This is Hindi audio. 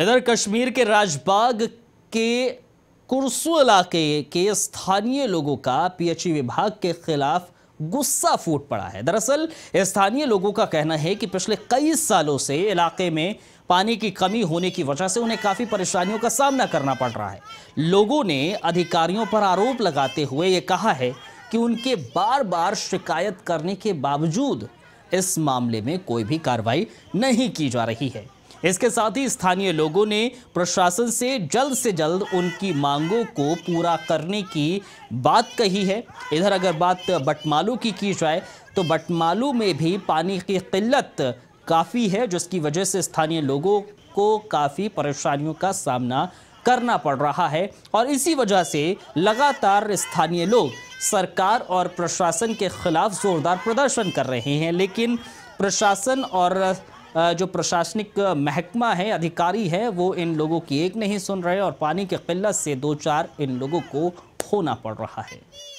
इधर कश्मीर के राजबाग के कुरसू इलाके के स्थानीय लोगों का पीएचई विभाग के खिलाफ गुस्सा फूट पड़ा है दरअसल स्थानीय लोगों का कहना है कि पिछले कई सालों से इलाके में पानी की कमी होने की वजह से उन्हें काफ़ी परेशानियों का सामना करना पड़ रहा है लोगों ने अधिकारियों पर आरोप लगाते हुए ये कहा है कि उनके बार बार शिकायत करने के बावजूद इस मामले में कोई भी कार्रवाई नहीं की जा रही है इसके साथ ही स्थानीय लोगों ने प्रशासन से जल्द से जल्द उनकी मांगों को पूरा करने की बात कही है इधर अगर बात बटमालू की की जाए तो बटमालू में भी पानी की किल्लत काफ़ी है जिसकी वजह से स्थानीय लोगों को काफ़ी परेशानियों का सामना करना पड़ रहा है और इसी वजह से लगातार स्थानीय लोग सरकार और प्रशासन के खिलाफ ज़ोरदार प्रदर्शन कर रहे हैं लेकिन प्रशासन और जो प्रशासनिक महकमा है अधिकारी है वो इन लोगों की एक नहीं सुन रहे और पानी की किल्लत से दो चार इन लोगों को खोना पड़ रहा है